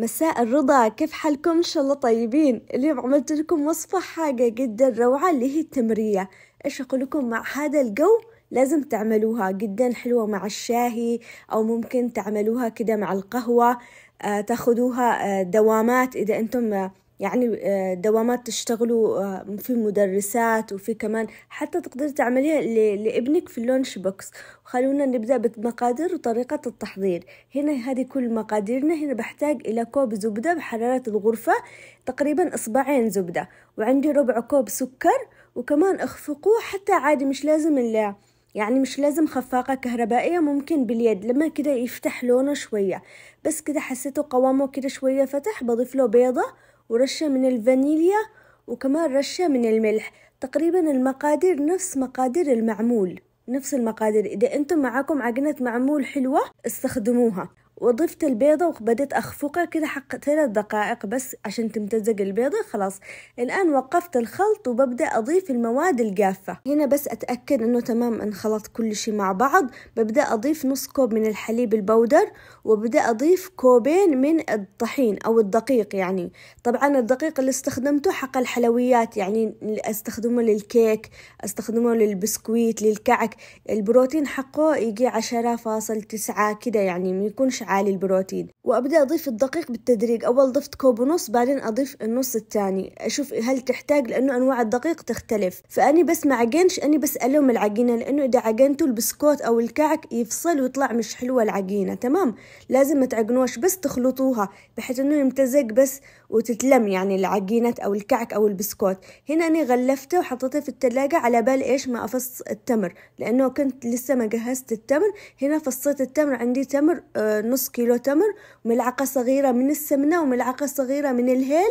مساء الرضا كيف حالكم ان شاء الله طيبين اليوم عملت لكم وصفة حاجة جدا روعة اللي هي التمرية ايش اقول لكم مع هذا الجو لازم تعملوها جدا حلوة مع الشاهي او ممكن تعملوها كده مع القهوة آه تاخدوها آه دوامات اذا انتم يعني آه، دوامات تشتغلوا آه، في مدرسات وفي كمان حتى تقدر تعمليها لابنك في اللونش بوكس خلونا نبدأ بمقادير وطريقة التحضير هنا هذه كل مقاديرنا هنا بحتاج إلى كوب زبدة بحرارة الغرفة تقريبا إصبعين زبدة وعندي ربع كوب سكر وكمان اخفقوه حتى عادي مش لازم اللي يعني مش لازم خفاقة كهربائية ممكن باليد لما كده يفتح لونه شوية بس كده حسيته قوامه كده شوية فتح بضيف له بيضة ورشة من الفانيليا وكمان رشة من الملح تقريبا المقادير نفس مقادير المعمول نفس المقادير إذا أنتم معاكم عجينة معمول حلوة استخدموها وضفت البيضة وبدأت أخفقها كده حق ثلاث دقائق بس عشان تمتزق البيضة خلاص الآن وقفت الخلط وببدأ أضيف المواد الجافة هنا بس أتأكد أنه تمام انخلط كل شيء مع بعض ببدأ أضيف نص كوب من الحليب البودر وببدأ أضيف كوبين من الطحين أو الدقيق يعني طبعا الدقيق اللي استخدمته حق الحلويات يعني استخدمه للكيك استخدمه للبسكويت للكعك البروتين حقه يجي عشرة فاصل تسعة كده يعني ما يكونش عالي البروتين وأبدأ أضيف الدقيق بالتدريج أول ضفت كوب ونص بعدين أضيف النص الثاني أشوف هل تحتاج لأنه أنواع الدقيق تختلف فأني بس ما عجنش أني بس ألوم العجينة لأنه إذا عجنته البسكوت أو الكعك يفصل ويطلع مش حلوة العجينة تمام لازم ما تعجنوش بس تخلطوها بحيث أنه يمتزج بس وتتلم يعني العجينة أو الكعك أو البسكوت هنا أنا غلفته وحطيته في التلاجة على بال إيش ما أفص التمر لأنه كنت لسه ما جهزت التمر هنا فصيت التمر عندي تمر آه، نص نص كيلو تمر وملعقة صغيرة من السمنة وملعقة صغيرة من الهيل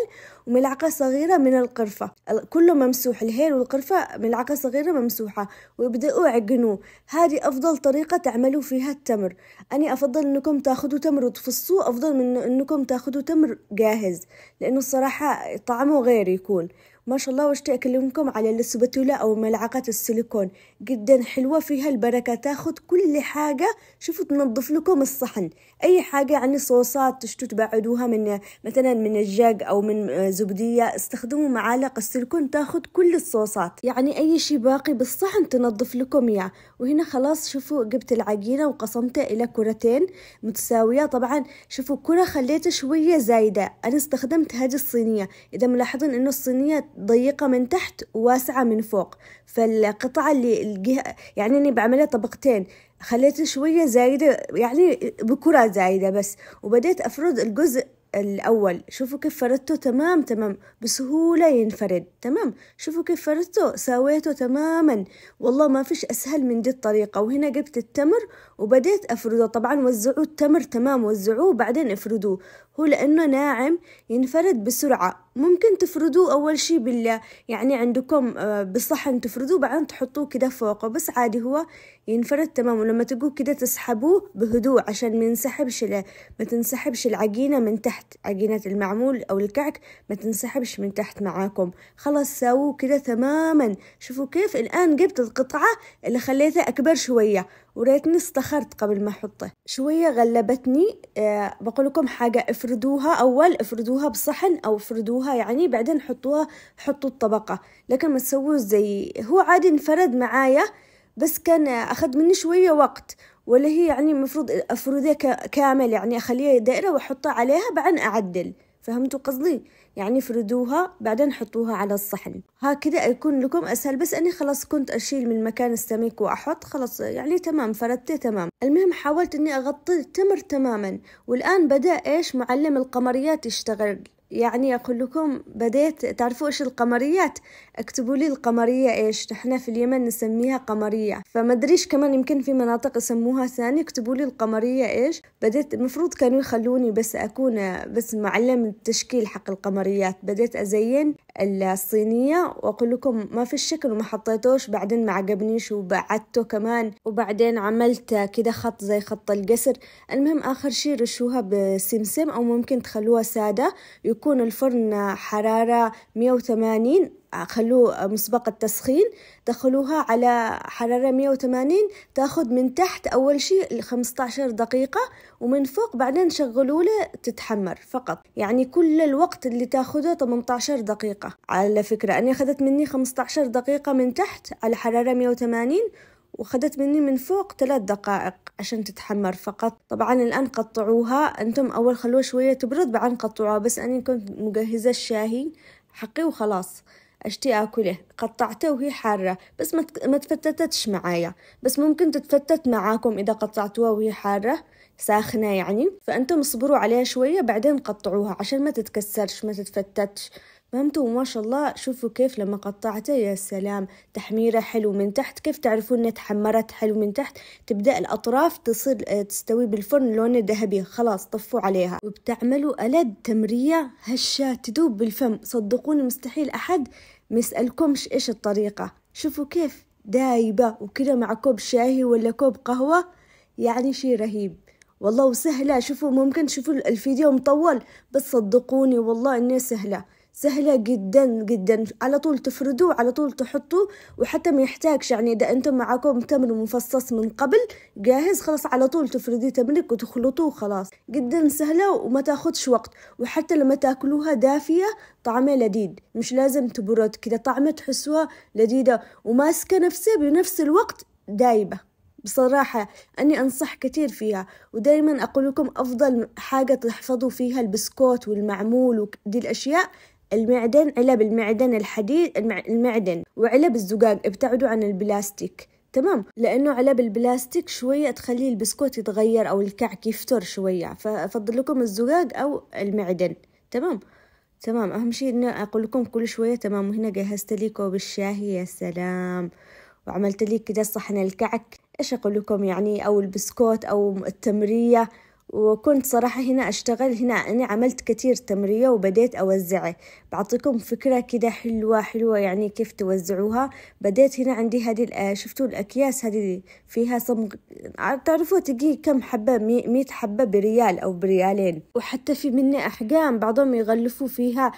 وملعقة صغيرة من القرفة كله ممسوح الهيل والقرفة ملعقة صغيرة ممسوحة ويبدأوا عقنوه هذه أفضل طريقة تعملوا فيها التمر أنا أفضل أنكم تاخذوا تمر وتفصوه أفضل من أنكم تاخذوا تمر جاهز لأنه الصراحة طعمه غير يكون ما شاء الله واش أكلمكم على السبتولة أو ملعقة السيليكون جدا حلوة فيها البركة تاخد كل حاجة شوفوا تنظف لكم الصحن أي حاجة يعني صوصات تشتوا تبعدوها من مثلا من الجاج أو من زبدية استخدموا معالق السيليكون تاخد كل الصوصات يعني أي شيء باقي بالصحن تنظف لكم إياه وهنا خلاص شوفوا جبت العجينة وقسمتها إلى كرتين متساوية طبعا شوفوا كرة خليتها شوية زايدة أنا استخدمت هذه الصينية إذا ملاحظين إنه الصينية ضيقة من تحت وواسعة من فوق فالقطعة اللي الجهة يعني أني بعملها طبقتين خليته شوية زايدة يعني بكرة زايدة بس وبديت أفرد الجزء الأول شوفوا كيف فردته تمام تمام بسهولة ينفرد تمام شوفوا كيف فردته ساويته تماما والله ما فيش أسهل من دي الطريقة وهنا جبت التمر وبديت أفرده طبعا وزعوا التمر تمام وزعوه بعدين افردوه هو لأنه ناعم ينفرد بسرعة ممكن تفردوه أول شي بال يعني عندكم آه، بالصحن تفردوه بعدين تحطوه كده فوقه بس عادي هو ينفرد تمام ولما تقوه كده تسحبوه بهدوء عشان ما ينسحبش ما تنسحبش العجينة من تحت عجينة المعمول أو الكعك ما تنسحبش من تحت معاكم خلاص ساووه كده تماما شوفوا كيف الآن جبت القطعة اللي خليتها أكبر شوية وريتني استخرت قبل ما أحطه شوية غلبتني أه بقول لكم حاجة افردوها أول افردوها بصحن أو افردوها يعني بعدين حطوها حطوا الطبقة لكن ما تسووه زي هو عادي انفرد معايا بس كان أخذ مني شوية وقت ولا هي يعني المفروض أفرديه كامل يعني أخليه دائرة وأحطه عليها بعدين أعدل فهمتوا قصدي يعني فردوها بعدين حطوها على الصحن هكذا يكون لكم اسهل بس اني خلاص كنت اشيل من مكان السميك واحط خلاص يعني تمام فردته تمام المهم حاولت اني اغطي التمر تماما والان بدا ايش معلم القمريات يشتغل يعني أقول لكم بديت تعرفوا إيش القمريات اكتبوا لي القمرية إيش نحن في اليمن نسميها قمرية فما أدريش كمان يمكن في مناطق يسموها ثاني اكتبوا لي القمرية إيش بديت المفروض كانوا يخلوني بس أكون بس معلم التشكيل حق القمريات بديت أزين الصينية وأقول لكم ما في الشكل وما حطيتوش بعدين ما عجبنيش وبعدته كمان وبعدين عملت كده خط زي خط القصر المهم آخر شي رشوها بسمسم أو ممكن تخلوها سادة يكون الفرن حرارة 180 خلوه مسبقة تسخين دخلوها على حرارة 180 تاخذ من تحت أول شيء 15 دقيقة ومن فوق بعدين شغلوا له تتحمر فقط يعني كل الوقت اللي تاخده 18 دقيقة على فكرة أنا أخذت مني 15 دقيقة من تحت على حرارة 180 وخدت مني من فوق ثلاث دقائق عشان تتحمر فقط طبعا الآن قطعوها أنتم أول خلوها شوية تبرد بعدين قطعوها بس أنا كنت مجهزة الشاهي حقي وخلاص اشتي اكله قطعته وهي حارة بس ما تفتتتش معايا بس ممكن تتفتت معاكم اذا قطعتوها وهي حارة ساخنة يعني فانتم اصبروا عليها شوية بعدين قطعوها عشان ما تتكسرش ما تتفتتش فهمتوا ما شاء الله شوفوا كيف لما قطعته يا سلام تحميرة حلو من تحت كيف تعرفون انها تحمرت حلو من تحت تبدأ الأطراف تصير آه، تستوي بالفرن لونه ذهبي خلاص طفوا عليها وبتعملوا ألد تمرية هشة تدوب بالفم صدقوني مستحيل أحد مسألكمش إيش الطريقة شوفوا كيف دايبة وكذا مع كوب شاهي ولا كوب قهوة يعني شي رهيب والله وسهلة شوفوا ممكن تشوفوا الفيديو مطول بس صدقوني والله إنه سهلة سهلة جدا جدا على طول تفردوه على طول تحطوه وحتى ما يحتاجش يعني إذا أنتم معاكم تمر مفصص من قبل جاهز خلاص على طول تفرديه تمرك وتخلطوه خلاص جدا سهلة وما تاخدش وقت وحتى لما تاكلوها دافية طعمها لذيذ مش لازم تبرد كده طعمها تحسوها لذيذة وماسكة نفسها بنفس الوقت دايبة بصراحة أني أنصح كثير فيها ودايما أقول لكم أفضل حاجة تحفظوا فيها البسكوت والمعمول ودي الأشياء المعدن علب المعدن الحديد المعدن وعلب الزجاج ابتعدوا عن البلاستيك تمام لانه علب البلاستيك شويه تخلي البسكوت يتغير او الكعك يفتر شويه فافضل لكم الزجاج او المعدن تمام تمام اهم شيء اني اقول لكم كل شويه تمام وهنا جهزت لي كوب الشاهي يا سلام وعملت لي كده صحن الكعك ايش اقول لكم يعني او البسكوت او التمريه وكنت صراحة هنا أشتغل هنا أنا عملت كتير تمرية وبديت أوزعه بعطيكم فكرة كده حلوة حلوة يعني كيف توزعوها بديت هنا عندي هذه آه، شفتوا الأكياس هذه فيها صمغ آه، تعرفوا تجي كم حبة مية حبة بريال أو بريالين وحتى في مني أحجام بعضهم يغلفوا فيها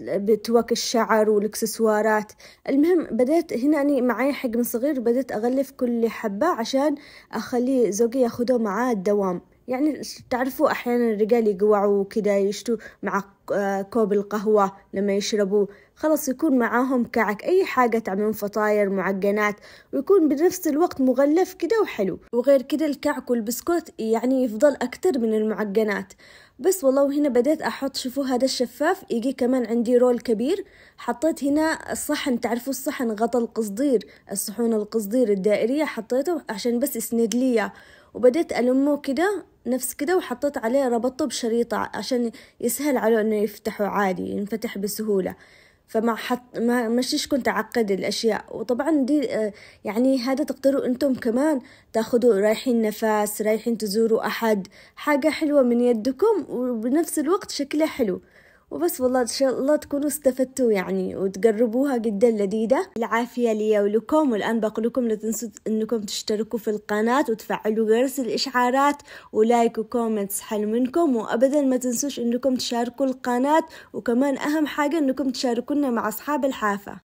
بتوك الشعر والاكسسوارات المهم بديت هنا أنا معي حجم صغير بديت أغلف كل حبة عشان أخلي زوجي ياخده معاه الدوام يعني تعرفوا أحيانا الرجال يقوعوا وكذا يشتوا مع آه، كوب القهوة لما يشربوا خلاص يكون معاهم كعك أي حاجة تعملون فطاير معجنات ويكون بنفس الوقت مغلف كده وحلو وغير كده الكعك والبسكوت يعني يفضل أكتر من المعجنات بس والله وهنا بديت أحط شوفوا هذا الشفاف يجي كمان عندي رول كبير حطيت هنا الصحن تعرفوا الصحن غطى القصدير الصحون القصدير الدائرية حطيته عشان بس يسند ليا وبديت ألمه كده نفس كده وحطيت عليه ربطته بشريطة عشان يسهل عليه إنه يفتحه عادي ينفتح بسهولة فما حط ما مشيش كنت أعقد الأشياء وطبعا دي آه، يعني هذا تقدروا أنتم كمان تاخذوا رايحين نفاس رايحين تزوروا أحد حاجة حلوة من يدكم وبنفس الوقت شكلها حلو وبس والله إن شاء الله تكونوا استفدتوا يعني وتقربوها جدا لذيذة العافية لي ولكم والآن بقول لكم لا تنسوا أنكم تشتركوا في القناة وتفعلوا جرس الإشعارات ولايك وكومنت حل منكم وأبدا ما تنسوش أنكم تشاركوا القناة وكمان أهم حاجة أنكم تشاركونا مع أصحاب الحافة